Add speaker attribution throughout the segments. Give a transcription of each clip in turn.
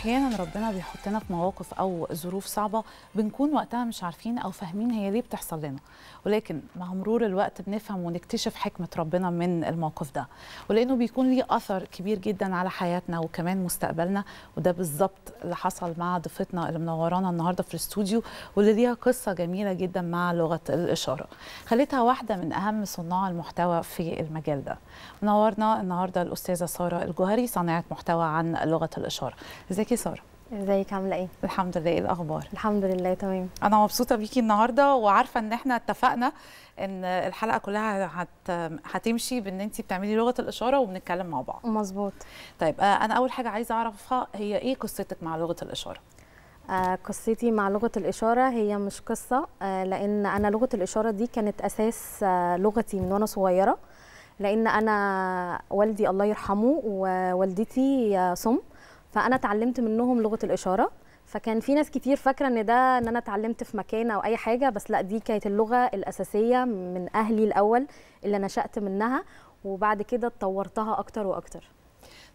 Speaker 1: احيانا ربنا بيحطنا في مواقف او ظروف صعبه بنكون وقتها مش عارفين او فاهمين هي ليه بتحصل لنا ولكن مع مرور الوقت بنفهم ونكتشف حكمه ربنا من الموقف ده ولانه بيكون ليه اثر كبير جدا على حياتنا وكمان مستقبلنا وده بالظبط اللي حصل مع ضيفتنا اللي منورانا النهارده في الاستوديو واللي ليها قصه جميله جدا مع لغه الاشاره خلتها واحده من اهم صناع المحتوى في المجال ده منورنا النهارده الاستاذه ساره الجوهري صانعه محتوى عن لغه الاشاره ازيك ازيك يا ساره ازيك عامله ايه الحمد لله ايه الاخبار الحمد لله تمام انا مبسوطه بيكي النهارده وعارفه ان احنا اتفقنا ان الحلقه كلها هت... هتمشي بان انت بتعملي لغه الاشاره وبنتكلم مع بعض مظبوط طيب آه، انا اول حاجه عايزه اعرفها
Speaker 2: هي ايه قصتك مع لغه الاشاره آه، قصتي مع لغه الاشاره هي مش قصه آه، لان انا لغه الاشاره دي كانت اساس لغتي من وانا صغيره لان انا والدي الله يرحمه ووالدتي صم فانا اتعلمت منهم لغه الاشاره فكان في ناس كتير فاكره ان ده ان انا اتعلمت في مكان او اي حاجه بس لا دي كانت اللغه الاساسيه من اهلي الاول اللي نشات منها وبعد كده اتطورتها اكتر واكتر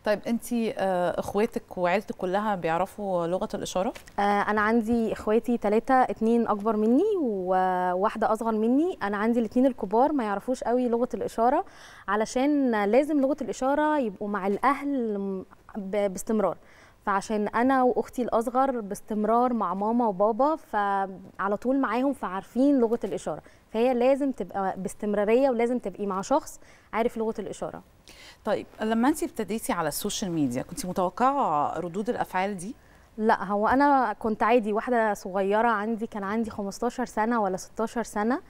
Speaker 2: طيب انت
Speaker 1: آه، اخواتك وعيلتك كلها بيعرفوا لغه الاشاره
Speaker 2: آه، انا عندي اخواتي ثلاثه اتنين اكبر مني وواحده اصغر مني انا عندي الاثنين الكبار ما يعرفوش قوي لغه الاشاره علشان لازم لغه الاشاره يبقوا مع الاهل باستمرار فعشان انا واختي الاصغر باستمرار مع ماما وبابا فعلى طول معاهم فعارفين لغه الاشاره فهي لازم تبقى باستمراريه ولازم تبقي مع شخص عارف لغه الاشاره
Speaker 1: طيب لما انت ابتديتي على السوشيال ميديا
Speaker 2: كنت متوقعه ردود الافعال دي لا هو انا كنت عادي واحده صغيره عندي كان عندي 15 سنه ولا 16 سنه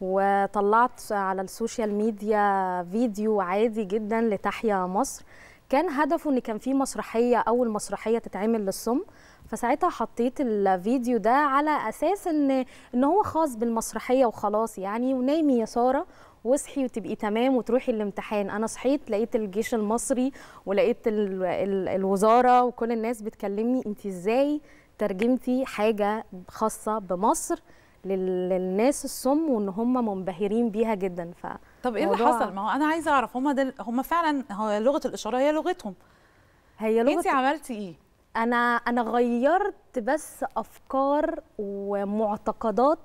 Speaker 2: وطلعت على السوشيال ميديا فيديو عادي جدا لتحيا مصر كان هدفه ان كان في مسرحيه اول مسرحيه تتعمل للصم فساعتها حطيت الفيديو ده على اساس ان ان هو خاص بالمسرحيه وخلاص يعني ونايمي يا ساره واصحي وتبقي تمام وتروحي الامتحان انا صحيت لقيت الجيش المصري ولقيت الـ الـ الوزاره وكل الناس بتكلمني انت ازاي ترجمتي حاجه خاصه بمصر للناس السم وان هم منبهرين بيها جدا ف طب ايه اللي حصل ما هو
Speaker 1: انا عايزه اعرف هم دل... هم فعلا هو لغه الاشاره هي لغتهم
Speaker 2: هي لغه انت عملتي ايه انا انا غيرت بس افكار ومعتقدات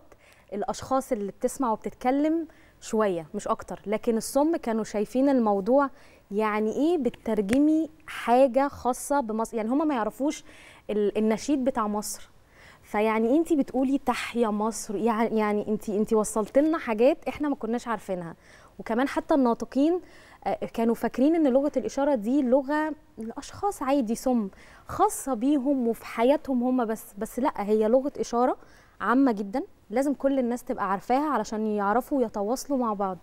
Speaker 2: الاشخاص اللي بتسمع وبتتكلم شويه مش اكتر لكن الصم كانوا شايفين الموضوع يعني ايه بتترجمي حاجه خاصه بمصر يعني هما ما يعرفوش النشيد بتاع مصر فيعني انت بتقولي تحيا مصر يعني يعني انت انت وصلت لنا حاجات احنا ما كناش عارفينها وكمان حتى الناطقين آه، كانوا فاكرين ان لغه الاشاره دي لغه لاشخاص عادي سم خاصه بيهم وفي حياتهم هم بس بس لا هي لغه اشاره عامه جدا لازم كل الناس تبقى عارفاها علشان يعرفوا يتواصلوا مع بعض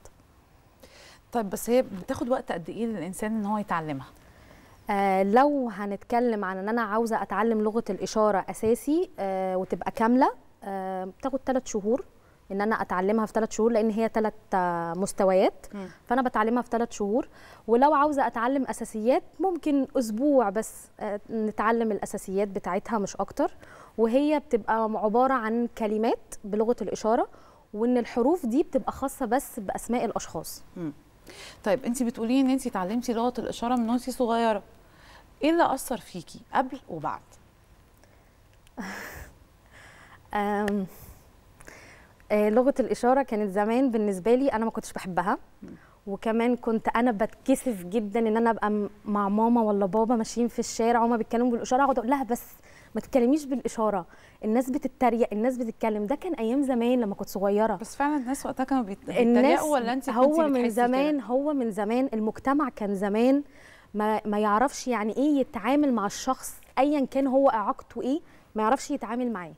Speaker 2: طيب بس هي بتاخد وقت قد ايه للانسان ان هو يتعلمها آه لو هنتكلم عن ان انا عاوزه اتعلم لغه الاشاره اساسي آه وتبقى كامله آه بتاخد ثلاث شهور ان انا اتعلمها في ثلاث شهور لان هي ثلاث آه، مستويات م. فانا بتعلمها في ثلاث شهور ولو عاوزه اتعلم اساسيات ممكن اسبوع بس آه، نتعلم الاساسيات بتاعتها مش اكتر وهي بتبقى عباره عن كلمات بلغه الاشاره وان الحروف دي بتبقى خاصه بس باسماء الاشخاص م. طيب انت بتقولي ان انت اتعلمتي لغه الاشاره من وانت صغيره ايه اللي اثر فيكي قبل وبعد آه، لغه الاشاره كانت زمان بالنسبه لي انا ما كنتش بحبها وكمان كنت انا بتكسف جدا ان انا ابقى مع ماما ولا بابا ماشيين في الشارع وهما بيتكلموا بالاشاره اقعد اقول لها بس ما تتكلميش بالاشاره الناس بتتريق الناس بتتكلم ده كان ايام زمان لما كنت صغيره بس فعلا الناس وقتها كانوا بيتريقوا ولا انت هو من زمان كده؟ هو من زمان المجتمع كان زمان ما ما يعرفش يعني ايه يتعامل مع الشخص ايا كان هو اعاقته ايه ما يعرفش يتعامل معاه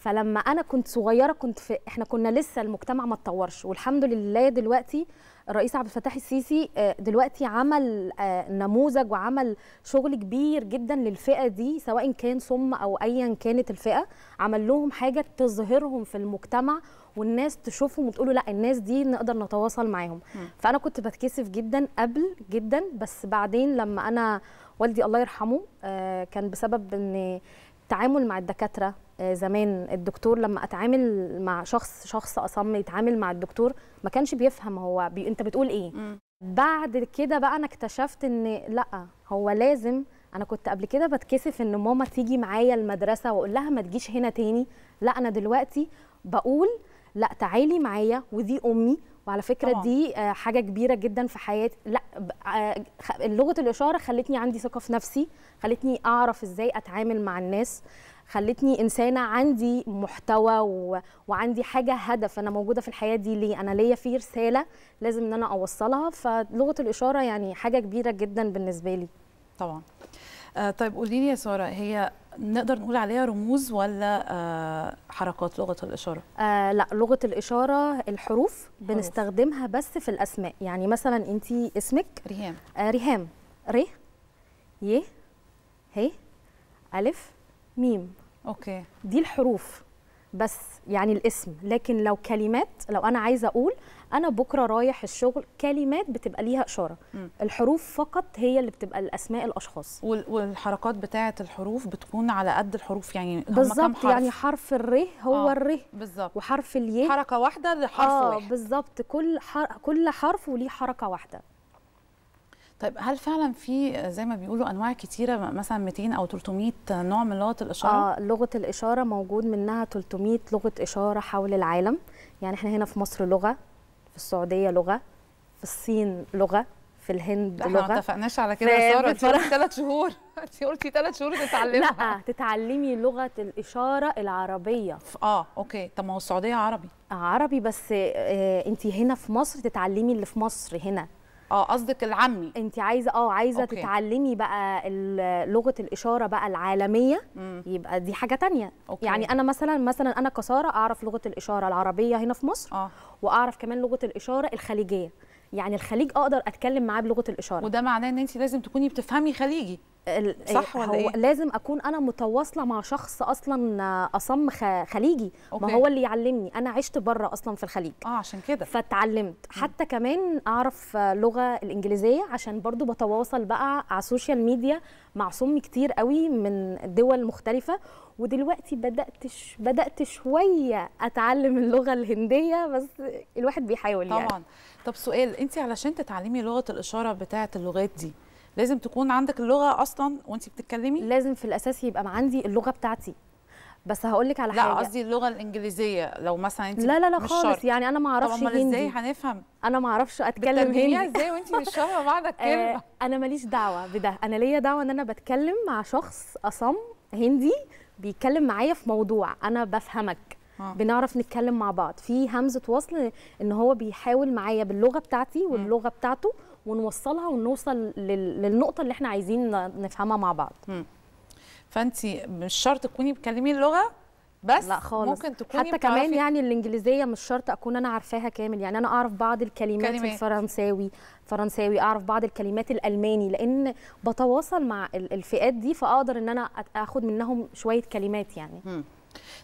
Speaker 2: فلما انا كنت صغيره كنت في احنا كنا لسه المجتمع ما اتطورش والحمد لله دلوقتي الرئيس عبد الفتاح السيسي آه، دلوقتي عمل آه، نموذج وعمل شغل كبير جدا للفئه دي سواء كان صم او ايا كانت الفئه عمل لهم حاجه تظهرهم في المجتمع والناس تشوفهم وتقولوا لا الناس دي نقدر نتواصل معاهم فانا كنت بتكسف جدا قبل جدا بس بعدين لما انا والدي الله يرحمه آه، كان بسبب ان التعامل مع الدكاتره آه، زمان الدكتور لما اتعامل مع شخص شخص اصم يتعامل مع الدكتور ما كانش بيفهم هو بي... انت بتقول ايه بعد كده بقى انا اكتشفت ان لا هو لازم انا كنت قبل كده بتكسف ان ماما تيجي معايا المدرسه واقول لها ما تجيش هنا تاني لا انا دلوقتي بقول لا تعالي معايا ودي امي وعلى فكره طبعا. دي آه، حاجه كبيره جدا في حياتي لا آه، لغه الاشاره خلتني عندي ثقه في نفسي خلتني اعرف ازاي اتعامل مع الناس خلتني انسانه عندي محتوى و... وعندي حاجه هدف انا موجوده في الحياه دي ليه انا ليا في رساله لازم ان انا اوصلها فلغه الاشاره يعني حاجه كبيره جدا بالنسبه لي طبعا
Speaker 1: آه طيب قولي لي يا ساره هي نقدر نقول عليها رموز ولا آه حركات لغه الاشاره
Speaker 2: آه لا لغه الاشاره الحروف بنستخدمها بس في الاسماء يعني مثلا انت اسمك ريهام آه ريهام ر ي ه الف ميم اوكي دي الحروف بس يعني الاسم لكن لو كلمات لو انا عايزه اقول انا بكره رايح الشغل كلمات بتبقى ليها اشاره م. الحروف فقط هي اللي بتبقى الاسماء الاشخاص والحركات بتاعه الحروف بتكون على قد الحروف يعني بالظبط يعني حرف الر هو آه. الر بالظبط وحرف الي حركه واحده لحرف آه واحد بالظبط كل حر... كل حرف وليه حركه واحده
Speaker 1: طيب هل فعلا في زي ما بيقولوا انواع كتيره مثلا
Speaker 2: 200 او 300 نوع من لغه الاشاره؟ اه لغه الاشاره موجود منها 300 لغه اشاره حول العالم، يعني احنا هنا في مصر لغه، في السعوديه لغه، في الصين لغه، في الهند احنا لغه احنا ما اتفقناش على كده يا ساره انت قلتي ثلاث شهور انت قلتي ثلاث شهور تتعلمها لا تتعلمي لغه الاشاره العربيه اه اوكي طب ما هو السعوديه عربي عربي بس آه انت هنا في مصر تتعلمي اللي في مصر هنا اه قصدك العامي انت عايزه اه عايزه أوكي. تتعلمي بقى لغه الاشاره بقى العالميه مم. يبقى دي حاجه تانية أوكي. يعني انا مثلا مثلا انا كساره اعرف لغه الاشاره العربيه هنا في مصر آه. واعرف كمان لغه الاشاره الخليجيه يعني الخليج اقدر اتكلم معاه بلغه الاشاره وده معناه ان انت لازم تكوني بتفهمي خليجي صح إيه، ولا إيه؟ لازم اكون انا متواصله مع شخص اصلا آه، اصم خليجي أوكي. ما هو اللي يعلمني انا عشت بره اصلا في الخليج اه عشان كده فاتعلمت حتى كمان اعرف اللغه الانجليزيه عشان برضو بتواصل بقى على السوشيال ميديا مع صم كتير قوي من دول مختلفه ودلوقتي بدات بدات شويه اتعلم اللغه الهنديه بس الواحد بيحاول يعني. طبعا يعني. طب سؤال انت علشان تتعلمي لغه الاشاره
Speaker 1: بتاعه اللغات دي لازم تكون عندك اللغه اصلا
Speaker 2: وانت بتتكلمي لازم في الاساس يبقى عندي اللغه بتاعتي بس هقول لك على لا حاجه لا قصدي
Speaker 1: اللغه الانجليزيه لو مثلا انت لا لا لا خالص شرط. يعني انا ما اعرفش هندي ازاي
Speaker 2: هنفهم انا ما اعرفش اتكلم هندي ازاي وانت مش فاهمه معنى آه، الكلمه انا ماليش دعوه بده انا ليا دعوه ان انا بتكلم مع شخص اصم هندي بيتكلم معايا في موضوع انا بفهمك آه. بنعرف نتكلم مع بعض في همزه وصل ان هو بيحاول معايا باللغه بتاعتي واللغه بتاعته ونوصلها ونوصل للنقطه اللي احنا عايزين نفهمها مع بعض فانت مش شرط تكوني بتكلمي اللغه
Speaker 1: بس لا خالص. ممكن تكوني حتى كمان
Speaker 2: يعني الانجليزيه مش شرط اكون انا عارفاها كامل يعني انا اعرف بعض الكلمات كلمات. الفرنساوي فرنساوي اعرف بعض الكلمات الالماني لان بتواصل مع الفئات دي فاقدر ان انا اخد منهم شويه كلمات يعني م.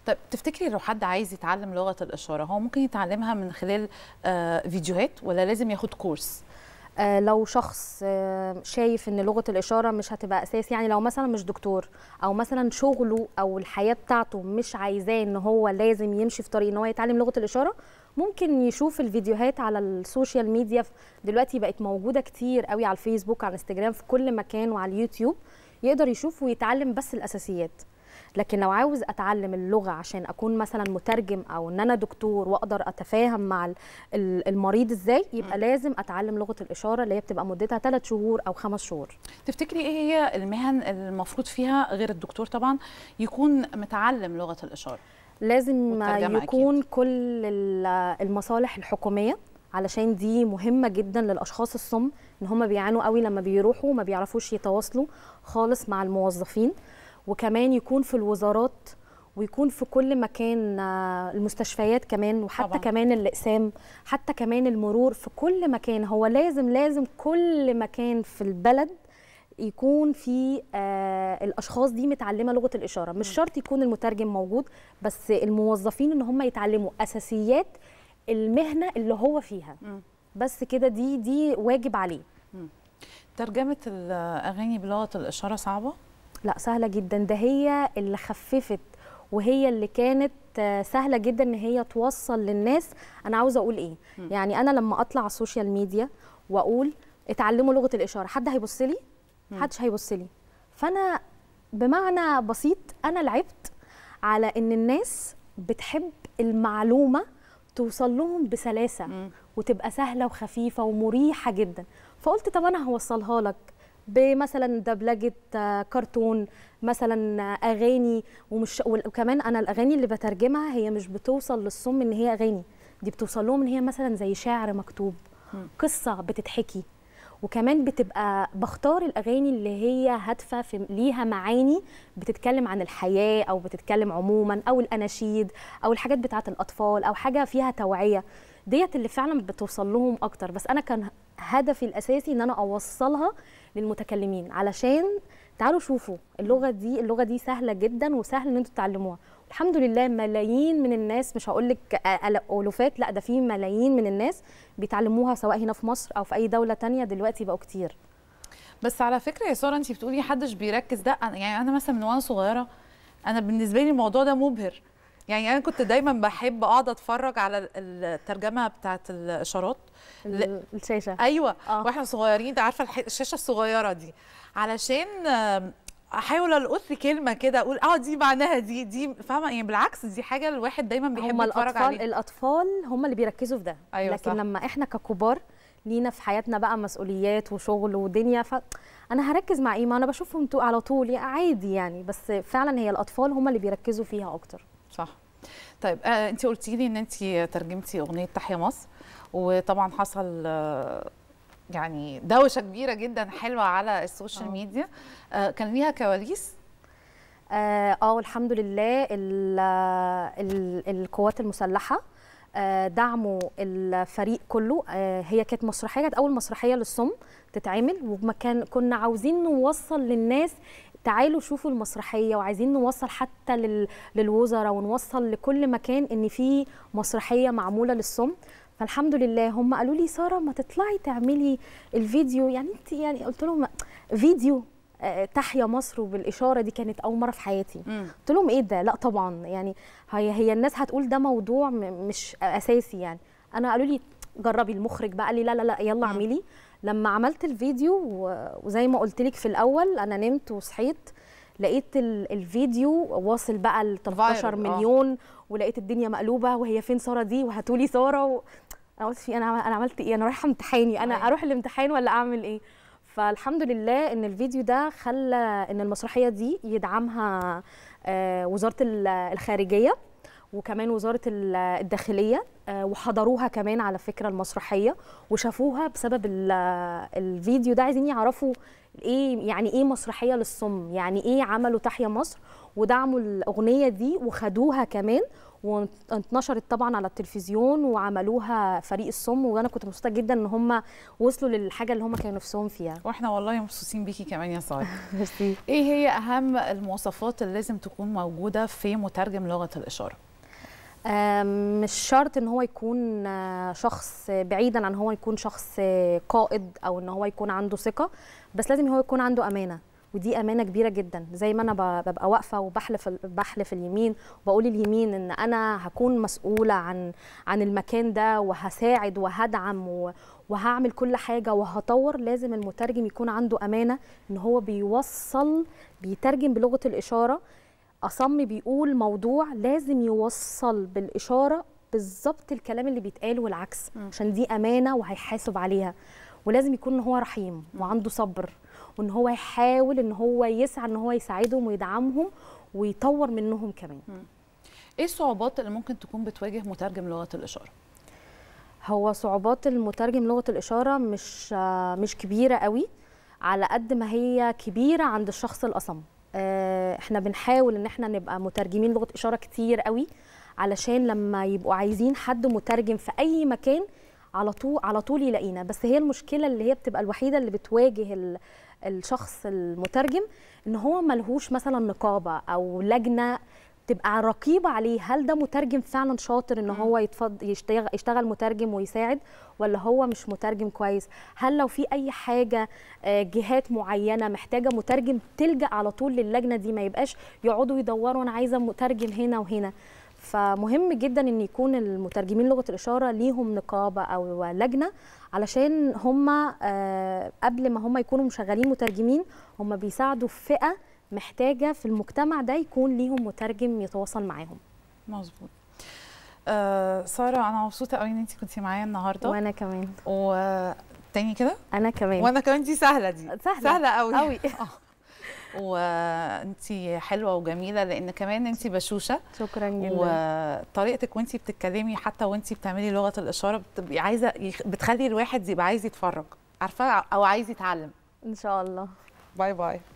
Speaker 2: طب تفتكري
Speaker 1: لو حد عايز يتعلم لغه الاشاره هو ممكن يتعلمها من خلال آه، فيديوهات ولا لازم
Speaker 2: ياخد كورس آه، لو شخص آه، شايف ان لغه الاشاره مش هتبقى اساس يعني لو مثلا مش دكتور او مثلا شغله او الحياه بتاعته مش عايزاه ان هو لازم يمشي في طريق ان هو يتعلم لغه الاشاره ممكن يشوف الفيديوهات على السوشيال ميديا دلوقتي بقت موجوده كتير قوي على الفيسبوك على الانستجرام في كل مكان وعلى اليوتيوب يقدر يشوف ويتعلم بس الاساسيات لكن لو عاوز اتعلم اللغه عشان اكون مثلا مترجم او ان انا دكتور واقدر اتفاهم مع المريض ازاي يبقى م. لازم اتعلم لغه الاشاره اللي هي بتبقى مدتها ثلاث شهور او خمس شهور تفتكري ايه هي
Speaker 1: المهن المفروض فيها غير الدكتور طبعا يكون متعلم لغه الاشاره
Speaker 2: لازم يكون أكيد. كل المصالح الحكوميه علشان دي مهمة جدا للأشخاص الصم إن هم بيعانوا قوي لما بيروحوا ما بيعرفوش يتواصلوا خالص مع الموظفين وكمان يكون في الوزارات ويكون في كل مكان آه، المستشفيات كمان وحتى طبعا. كمان الاقسام حتى كمان المرور في كل مكان هو لازم لازم كل مكان في البلد يكون في آه الاشخاص دي متعلمه لغه الاشاره مش شرط يكون المترجم موجود بس الموظفين ان هم يتعلموا اساسيات المهنه اللي هو فيها م. بس كده دي دي واجب عليه
Speaker 1: م. ترجمه الاغاني بلغه الاشاره
Speaker 2: صعبه لا سهله جدا ده هي اللي خففت وهي اللي كانت آه، سهله جدا ان هي توصل للناس انا عاوزه اقول ايه م. يعني انا لما اطلع على السوشيال ميديا واقول اتعلموا لغه الاشاره حد هيبص لي محدش هيبص لي فانا بمعنى بسيط انا لعبت على ان الناس بتحب المعلومه توصل لهم بسلاسه م. وتبقى سهله وخفيفه ومريحه جدا فقلت طب انا هوصلها لك بمثلا دبلجه آه، كرتون مثلا آه، اغاني ومش وكمان انا الاغاني اللي بترجمها هي مش بتوصل للصم ان هي اغاني دي بتوصل لهم ان هي مثلا زي شعر مكتوب قصه بتتحكي وكمان بتبقى بختار الاغاني اللي هي هادفه في ليها معاني بتتكلم عن الحياه او بتتكلم عموما او الاناشيد او الحاجات بتاعه الاطفال او حاجه فيها توعيه ديت اللي فعلا بتوصل لهم اكتر بس انا كان هدفي الاساسي ان انا اوصلها للمتكلمين علشان تعالوا شوفوا اللغه دي اللغه دي سهله جدا وسهل ان انتوا تتعلموها الحمد لله ملايين من الناس مش هقول لك الوفات لا ده في ملايين من الناس بيتعلموها سواء هنا في مصر او في اي دوله تانية دلوقتي بقوا كتير بس على
Speaker 1: فكره يا ساره انت بتقولي محدش بيركز ده يعني انا مثلا من وانا صغيره انا بالنسبه لي الموضوع ده مبهر يعني انا كنت دايما بحب اقعد اتفرج على الترجمه بتاعه الاشارات ل... الشاشه ايوه آه. واحنا صغيرين انت عارفه الشاشه الصغيره دي علشان احاول القط كلمه كده اقول اه دي معناها دي دي فاهمه يعني بالعكس دي حاجه
Speaker 2: الواحد دايما بيحب يتفرج عليها الاطفال هم اللي بيركزوا في ده أيوة لكن صح. لما احنا ككبار لينا في حياتنا بقى مسؤوليات وشغل ودنيا ف انا هركز مع ايه ما انا بشوفهم على طول يعني عادي يعني بس فعلا هي الاطفال هم اللي بيركزوا فيها اكتر
Speaker 1: طيب آه، انت قلتي لي ان انت ترجمتي اغنيه تحيا مصر وطبعا حصل آه، يعني دوشه كبيره جدا حلوه على السوشيال آه. ميديا كان
Speaker 2: ليها كواليس اه والحمد لله القوات المسلحه دعموا الفريق كله هي كانت مسرحيه كانت اول مسرحيه للصم تتعمل وكان كنا عاوزين نوصل للناس تعالوا شوفوا المسرحيه وعايزين نوصل حتى لل... للوزراء ونوصل لكل مكان ان في مسرحيه معموله للصم فالحمد لله هم قالوا لي ساره ما تطلعي تعملي الفيديو يعني انت يعني قلت لهم فيديو آه، تحيا مصر وبالاشاره دي كانت اول مره في حياتي قلت لهم ايه ده لا طبعا يعني هي هي الناس هتقول ده موضوع مش اساسي يعني انا قالوا لي جربي المخرج بقى قال لي لا لا لا يلا اعملي لما عملت الفيديو وزي ما قلت لك في الاول انا نمت وصحيت لقيت الفيديو واصل بقى ل 13 آه. مليون ولقيت الدنيا مقلوبه وهي فين ساره دي وهاتوا لي ساره و... انا قلت في إيه؟ انا انا عملت ايه انا رايحه امتحاني انا أيه. اروح الامتحان ولا اعمل ايه فالحمد لله ان الفيديو ده خلى ان المسرحيه دي يدعمها آه، وزاره الخارجيه وكمان وزاره الداخليه آه، وحضروها كمان على فكره المسرحيه وشافوها بسبب الفيديو ده عايزين يعرفوا ايه يعني ايه مسرحيه للصم يعني ايه عملوا تحيا مصر ودعموا الاغنيه دي وخدوها كمان وانتشرت طبعا على التلفزيون وعملوها فريق الصم وانا كنت مبسوطه جدا ان هم وصلوا للحاجه اللي هم كانوا نفسهم فيها
Speaker 1: واحنا والله مبسوطين بيكي كمان يا سعاد إيه؟, ايه هي اهم المواصفات اللي لازم تكون موجوده في مترجم لغه الاشاره
Speaker 2: مش شرط ان هو يكون شخص بعيدا عن هو يكون شخص قائد او ان هو يكون عنده ثقه بس لازم هو يكون عنده امانه ودي امانه كبيره جدا زي ما انا ببقى واقفه وبحلف بحلف اليمين وبقول اليمين ان انا هكون مسؤوله عن عن المكان ده وهساعد وهدعم وهعمل كل حاجه وهطور لازم المترجم يكون عنده امانه ان هو بيوصل بيترجم بلغه الاشاره أصم بيقول موضوع لازم يوصل بالإشارة بالظبط الكلام اللي بيتقال والعكس عشان دي أمانة وهيحاسب عليها ولازم يكون إن هو رحيم وعنده صبر وإن هو يحاول إن هو يسعى إن هو يساعدهم ويدعمهم ويطور منهم كمان م. ايه الصعوبات اللي ممكن تكون بتواجه مترجم لغه الاشاره هو صعوبات المترجم لغه الاشاره مش مش كبيره قوي على قد ما هي كبيره عند الشخص الاصم آه، احنا بنحاول ان احنا نبقى مترجمين لغه اشاره كتير قوي علشان لما يبقوا عايزين حد مترجم في اي مكان على طول على طول يلاقينا بس هي المشكله اللي هي بتبقى الوحيده اللي بتواجه الشخص المترجم ان هو ملهوش مثلا نقابه او لجنه تبقى رقيبه عليه هل ده مترجم فعلا شاطر ان هو يشتغل, يشتغل مترجم ويساعد ولا هو مش مترجم كويس هل لو في اي حاجه آه، جهات معينه محتاجه مترجم تلجا على طول للجنه دي ما يبقاش يقعدوا يدوروا انا عايزه مترجم هنا وهنا فمهم جدا ان يكون المترجمين لغه الاشاره ليهم نقابه او لجنه علشان هم آه، قبل ما هم يكونوا مشغلين مترجمين هم بيساعدوا فئه محتاجه في المجتمع ده يكون ليهم مترجم يتواصل معاهم مظبوط
Speaker 1: آه ساره انا مبسوطه قوي ان انت كنتي معايا النهارده وانا كمان و تاني كده انا كمان وانا كمان دي سهله دي سهله سهله قوي قوي آه. وانت حلوه وجميله لان كمان انت بشوشه شكرا جدا وطريقتك وانت بتتكلمي حتى وانت بتعملي لغه الاشاره بتبقي عايزه بتخلي الواحد يبقى عايز يتفرج عارفه او عايز يتعلم ان شاء الله باي باي